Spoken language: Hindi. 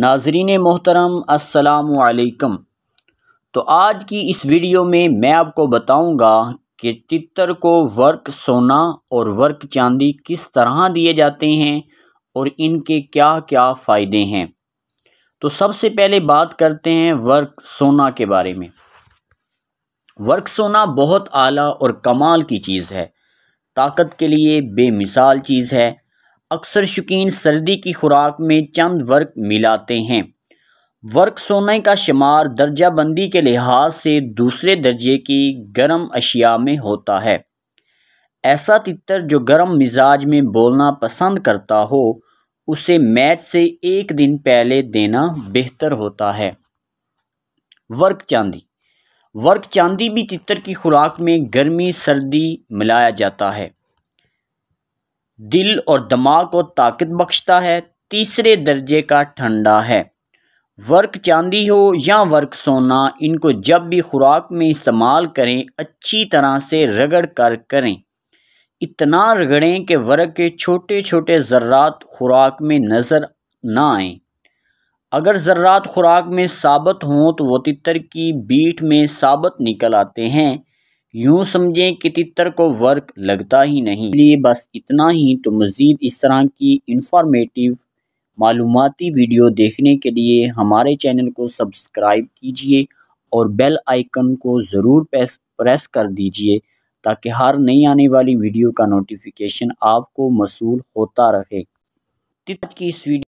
नाजरीन मोहतरम असलकम तो आज की इस वीडियो में मैं आपको बताऊंगा कि तितर को वर्क सोना और वर्क चांदी किस तरह दिए जाते हैं और इनके क्या क्या फ़ायदे हैं तो सबसे पहले बात करते हैं वर्क सोना के बारे में वर्क सोना बहुत आला और कमाल की चीज़ है ताकत के लिए बेमिसाल चीज़ है अक्सर शौकीन सर्दी की खुराक में चंद वर्क मिलाते हैं वर्क सोने का शुमार दर्जाबंदी के लिहाज से दूसरे दर्जे की गर्म अशिया में होता है ऐसा तितर जो गर्म मिजाज में बोलना पसंद करता हो उसे मैच से एक दिन पहले देना बेहतर होता है वर्क चांदी वर्क चांदी भी तितर की खुराक में गर्मी सर्दी मिलाया जाता है दिल और दिमाग को ताकत बख्शता है तीसरे दर्जे का ठंडा है वर्क चांदी हो या वर्क सोना इनको जब भी खुराक में इस्तेमाल करें अच्छी तरह से रगड़ कर करें इतना रगड़ें कि वर्क के छोटे छोटे ज़र्रात खुराक में नज़र ना आए अगर ज़र्रात खुराक में साबित हों तो वो तितर की बीट में साबित निकल आते हैं यूं समझें कि तितर को वर्क लगता ही नहीं लिए बस इतना ही तो मज़ीद इस तरह की इंफॉर्मेटिव मालूमती वीडियो देखने के लिए हमारे चैनल को सब्सक्राइब कीजिए और बेल आइकन को ज़रूर प्रेस प्रेस कर दीजिए ताकि हर नई आने वाली वीडियो का नोटिफिकेशन आपको मसूल होता रहे की इस वीडियो